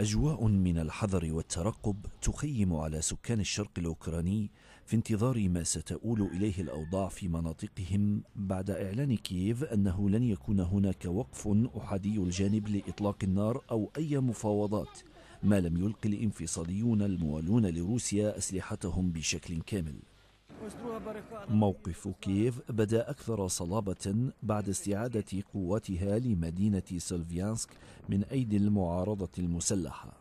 أجواء من الحذر والترقب تخيم على سكان الشرق الأوكراني في انتظار ما ستؤول إليه الأوضاع في مناطقهم بعد إعلان كييف أنه لن يكون هناك وقف أحادي الجانب لإطلاق النار أو أي مفاوضات ما لم يلقي الانفصاليون الموالون لروسيا أسلحتهم بشكل كامل موقف كييف بدا أكثر صلابة بعد استعادة قواتها لمدينة سلفيانسك من أيدي المعارضة المسلحة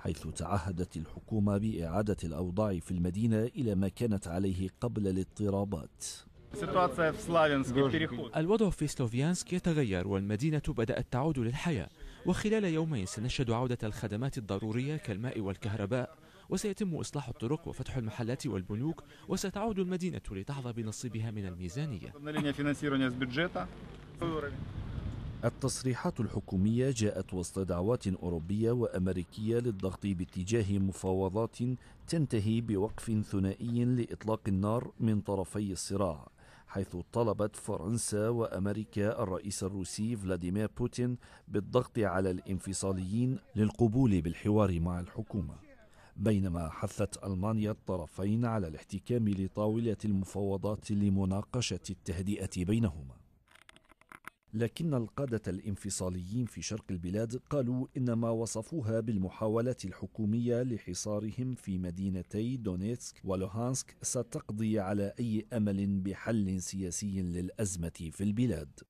حيث تعهدت الحكومة بإعادة الأوضاع في المدينة إلى ما كانت عليه قبل الاضطرابات الوضع في سلوفيانسك يتغير والمدينة بدأت تعود للحياة وخلال يومين سنشهد عودة الخدمات الضرورية كالماء والكهرباء وسيتم إصلاح الطرق وفتح المحلات والبنوك وستعود المدينة لتحظى بنصيبها من الميزانية التصريحات الحكومية جاءت وسط دعوات أوروبية وأمريكية للضغط باتجاه مفاوضات تنتهي بوقف ثنائي لإطلاق النار من طرفي الصراع حيث طلبت فرنسا وامريكا الرئيس الروسي فلاديمير بوتين بالضغط على الانفصاليين للقبول بالحوار مع الحكومه بينما حثت ألمانيا الطرفين على الاحتكام لطاولة المفاوضات لمناقشة التهدئة بينهما لكن القادة الانفصاليين في شرق البلاد قالوا ان ما وصفوها بالمحاولة الحكومية لحصارهم في مدينتي دونيتسك ولوهانسك ستقضي على أي أمل بحل سياسي للأزمة في البلاد